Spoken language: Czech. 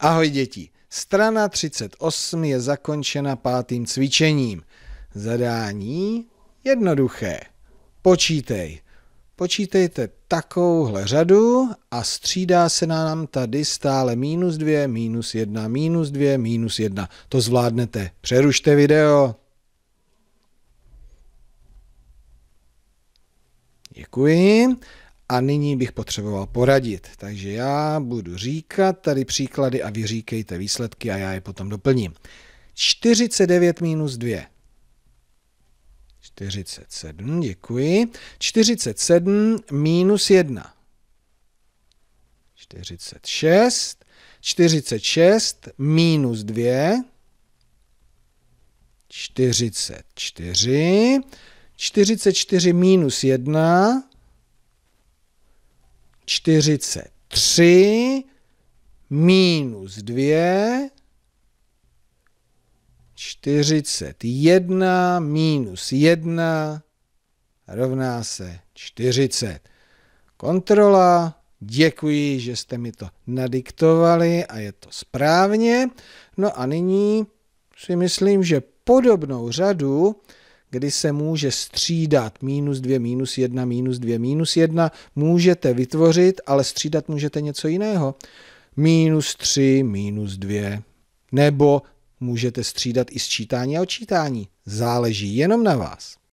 Ahoj děti, strana 38 je zakončena pátým cvičením. Zadání jednoduché. Počítej. Počítejte takovouhle řadu a střídá se nám tady stále minus 2, minus 1, minus 2, minus 1. To zvládnete. Přerušte video. Děkuji. A nyní bych potřeboval poradit. Takže já budu říkat tady příklady a vy říkejte výsledky a já je potom doplním. 49 minus 2. 47, děkuji. 47 minus 1. 46. 46 minus 2. 44. 44 minus 1. 43 minus 2, 41 minus 1 rovná se 40. Kontrola, děkuji, že jste mi to nadiktovali a je to správně. No a nyní si myslím, že podobnou řadu kdy se může střídat minus 2, minus 1, minus 2, minus 1, můžete vytvořit, ale střídat můžete něco jiného. Minus 3, minus 2. Nebo můžete střídat i sčítání a odčítání. Záleží jenom na vás.